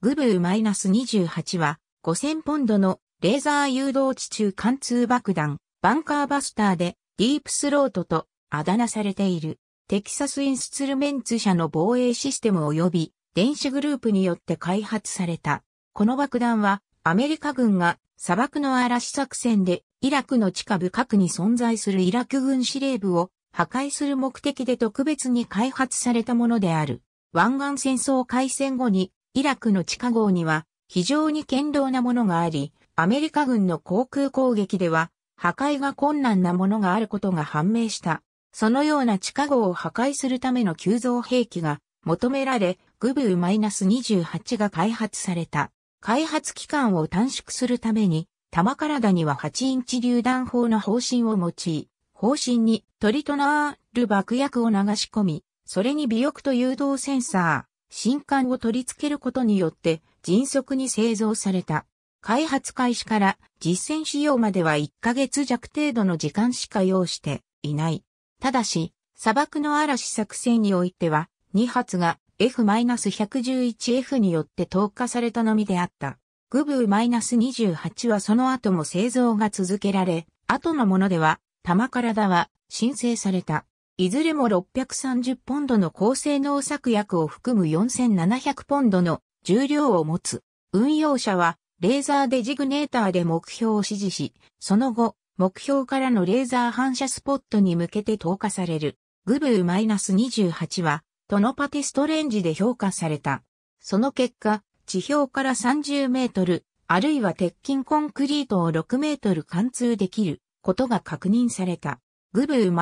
グブー -28 は5000ポンドのレーザー誘導地中貫通爆弾、バンカーバスターでディープスロートとあだ名されているテキサスインスツルメンツ社の防衛システム及び電子グループによって開発された。この爆弾はアメリカ軍が砂漠の嵐作戦でイラクの地下部核に存在するイラク軍司令部を破壊する目的で特別に開発されたものである。湾岸戦争開戦後にイラクの地下壕には非常に堅牢なものがあり、アメリカ軍の航空攻撃では破壊が困難なものがあることが判明した。そのような地下壕を破壊するための急増兵器が求められ、グブー -28 が開発された。開発期間を短縮するために、玉体には8インチ榴弾砲の方針を用い、方針にトリトナール爆薬を流し込み、それに尾翼と誘導センサー、新刊を取り付けることによって迅速に製造された。開発開始から実践使用までは1ヶ月弱程度の時間しか要していない。ただし、砂漠の嵐作戦においては、2発が F-111F によって投下されたのみであった。グブー -28 はその後も製造が続けられ、後のものでは、玉体は申請された。いずれも630ポンドの高性能作薬を含む4700ポンドの重量を持つ。運用者は、レーザーデジグネーターで目標を指示し、その後、目標からのレーザー反射スポットに向けて投下される。グブー -28 は、トノパティストレンジで評価された。その結果、地表から30メートル、あるいは鉄筋コンクリートを6メートル貫通できることが確認された。グブー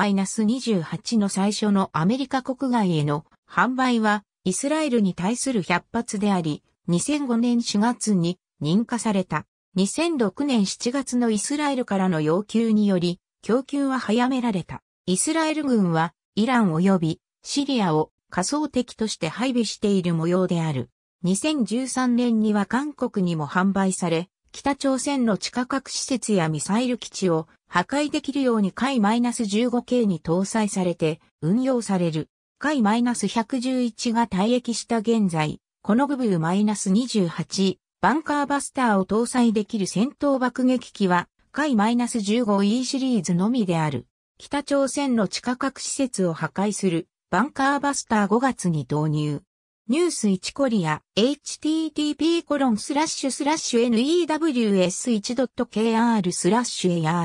-28 の最初のアメリカ国外への販売はイスラエルに対する100発であり、2005年4月に認可された。2006年7月のイスラエルからの要求により、供給は早められた。イスラエル軍はイラン及びシリアを仮想敵として配備している模様である。2013年には韓国にも販売され、北朝鮮の地下核施設やミサイル基地を破壊できるように解 -15K に搭載されて運用される。解 -111 が退役した現在、このグブー -28 バンカーバスターを搭載できる戦闘爆撃機は解 -15E シリーズのみである。北朝鮮の地下核施設を破壊するバンカーバスター5月に導入。ニュース1コリア、http コロンスラッシュスラッシュ news1.kr スラッシュ articles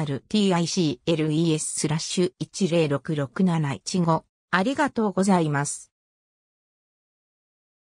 スラッシュ1066715。ありがとうございます。